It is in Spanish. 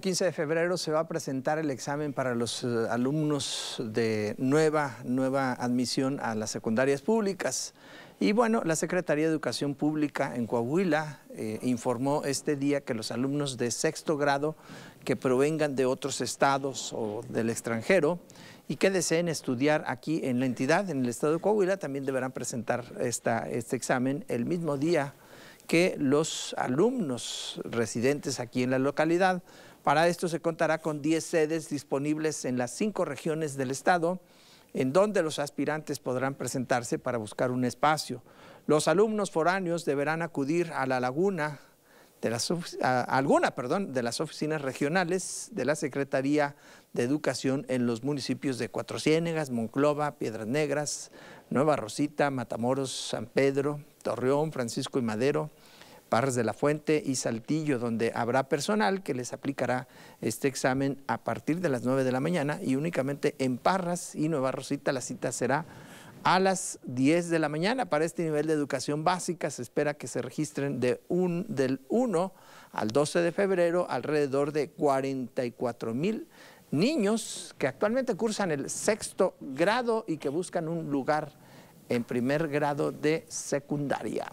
15 de febrero se va a presentar el examen para los eh, alumnos de nueva, nueva admisión a las secundarias públicas. Y bueno, la Secretaría de Educación Pública en Coahuila eh, informó este día que los alumnos de sexto grado que provengan de otros estados o del extranjero y que deseen estudiar aquí en la entidad, en el estado de Coahuila, también deberán presentar este examen el mismo día que los alumnos residentes aquí en la localidad. Para esto se contará con 10 sedes disponibles en las cinco regiones del estado, en donde los aspirantes podrán presentarse para buscar un espacio. Los alumnos foráneos deberán acudir a la laguna de las, alguna perdón, de las oficinas regionales de la Secretaría de Educación en los municipios de Cuatro Ciénegas, Monclova, Piedras Negras, Nueva Rosita, Matamoros, San Pedro, Torreón, Francisco y Madero, Parras de la Fuente y Saltillo, donde habrá personal que les aplicará este examen a partir de las 9 de la mañana y únicamente en Parras y Nueva Rosita la cita será a las 10 de la mañana. Para este nivel de educación básica se espera que se registren de del 1 al 12 de febrero alrededor de 44 mil niños que actualmente cursan el sexto grado y que buscan un lugar en primer grado de secundaria.